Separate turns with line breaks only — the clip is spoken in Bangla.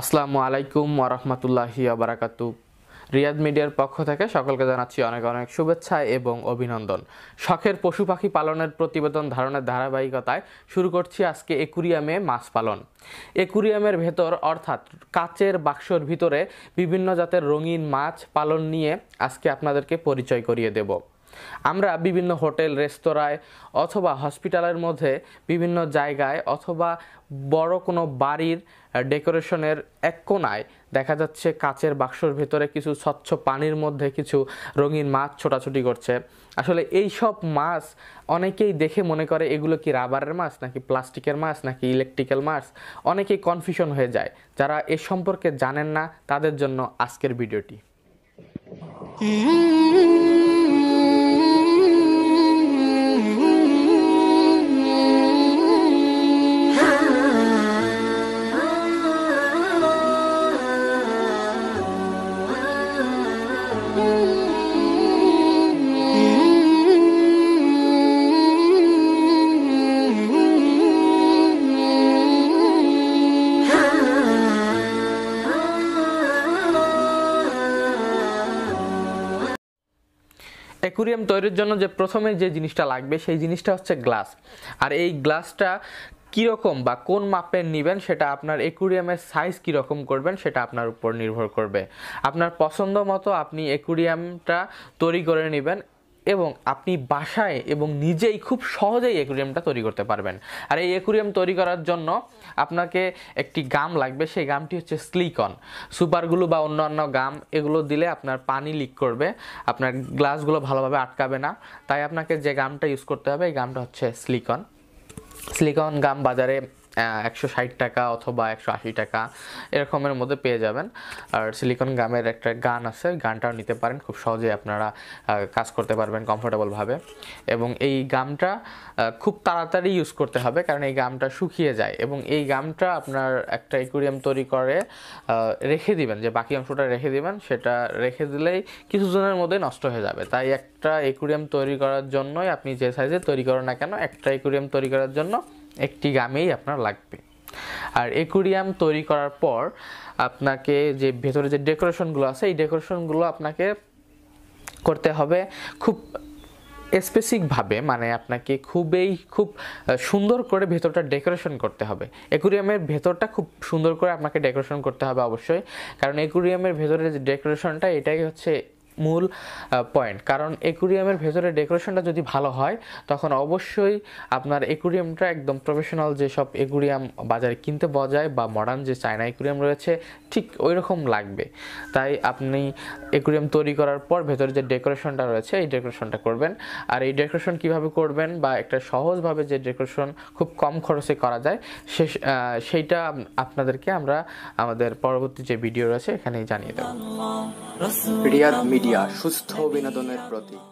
আসসালামু আলাইকুম ওরহমতুল্লাহি আবরাকাতু রিয়াদ মিডিয়ার পক্ষ থেকে সকলকে জানাচ্ছি অনেক অনেক শুভেচ্ছা এবং অভিনন্দন শখের পশু পাখি পালনের প্রতিবেদন ধারণের ধারাবাহিকতায় শুরু করছি আজকে একুরিয়ামে মাছ পালন একুরিয়ামের ভেতর অর্থাৎ কাচের বাক্সর ভিতরে বিভিন্ন জাতের রঙিন মাছ পালন নিয়ে আজকে আপনাদেরকে পরিচয় করিয়ে দেবো আমরা বিভিন্ন হোটেল রেস্তোরাঁয় অথবা হসপিটালের মধ্যে বিভিন্ন জায়গায় অথবা বড় কোনো বাড়ির ডেকোরেশনের এক কোনায় দেখা যাচ্ছে কাচের বাক্সর ভেতরে কিছু স্বচ্ছ পানির মধ্যে কিছু রঙিন মাছ ছোটাছুটি করছে আসলে এই সব মাছ অনেকেই দেখে মনে করে এগুলো কি রাবারের মাছ নাকি প্লাস্টিকের মাছ নাকি ইলেকট্রিক্যাল মাছ অনেকেই কনফিউশন হয়ে যায় যারা এ সম্পর্কে জানেন না তাদের জন্য আজকের ভিডিওটি অ্যাকুরিয়াম তৈরির জন্য যে প্রথমে যে জিনিসটা লাগবে সেই জিনিসটা হচ্ছে গ্লাস আর এই গ্লাসটা কীরকম বা কোন মাপের নেবেন সেটা আপনার অ্যাকুরিয়ামের সাইজ কীরকম করবেন সেটা আপনার উপর নির্ভর করবে আপনার পছন্দ মতো আপনি অ্যাকুরিয়ামটা তৈরি করে নেবেন এবং আপনি বাসায় এবং নিজেই খুব সহজেই অ্যাকুরিয়ামটা তৈরি করতে পারবেন আর এই অ্যাকুরিয়াম তৈরি করার জন্য আপনাকে একটি গাম লাগবে সেই গামটি হচ্ছে স্লিকন সুপারগুলো বা অন্যান্য গাম এগুলো দিলে আপনার পানি লিক করবে আপনার গ্লাসগুলো ভালোভাবে আটকাবে না তাই আপনাকে যে গামটা ইউজ করতে হবে এই গামটা হচ্ছে স্লিকন স্লিকন গাম বাজারে একশো ষাট টাকা অথবা একশো আশি টাকা এরকমের মধ্যে পেয়ে যাবেন আর সিলিকন গামের একটা গান আছে গানটাও নিতে পারেন খুব সহজে আপনারা কাজ করতে পারবেন কমফোর্টেবলভাবে এবং এই গামটা খুব তাড়াতাড়ি ইউজ করতে হবে কারণ এই গামটা শুকিয়ে যায় এবং এই গামটা আপনার একটা অ্যাকুরিয়াম তৈরি করে রেখে দিবেন যে বাকি অংশটা রেখে দিবেন সেটা রেখে দিলেই কিছুজনের মধ্যে নষ্ট হয়ে যাবে তাই একটা অ্যাকুরিয়াম তৈরি করার জন্যই আপনি যে সাইজে তৈরি করেন না কেন একটা অ্যাকুরিয়াম তৈরি করার জন্য একটি গামেই আপনার লাগবে আর একুরিয়াম তৈরি করার পর আপনাকে যে ভেতরে যে ডেকোরেশনগুলো আছে এই ডেকোরেশনগুলো আপনাকে করতে হবে খুব স্পেসিকভাবে মানে আপনাকে খুবই খুব সুন্দর করে ভেতরটা ডেকোরেশন করতে হবে অ্যাকুরিয়ামের ভেতরটা খুব সুন্দর করে আপনাকে ডেকোরেশন করতে হবে অবশ্যই কারণ অ্যাকুরিয়ামের ভেতরের যে ডেকোরেশনটা এটাই হচ্ছে মূল পয়েন্ট কারণ একুরিয়ামের ভেতরে ডেকোরেশনটা যদি ভালো হয় তখন অবশ্যই আপনার একুরিয়ামটা একদম প্রফেশনাল যেসব একুরিয়াম বাজারে কিনতে পাওয়া যায় বা মডার্ন যে চায়না একুরিয়াম রয়েছে ঠিক ওই রকম লাগবে তাই আপনি একুরিয়াম তৈরি করার পর ভেতরে যে ডেকোরেশনটা রয়েছে এই ডেকোরেশনটা করবেন আর এই ডেকোরেশন কিভাবে করবেন বা একটা সহজভাবে যে ডেকোরেশন খুব কম খরচে করা যায় সে সেইটা আপনাদেরকে আমরা আমাদের পরবর্তী যে ভিডিও রয়েছে এখানেই জানিয়ে দেবো রিয়াদ মিডিয়া সুস্থ বিনোদনের প্রতীক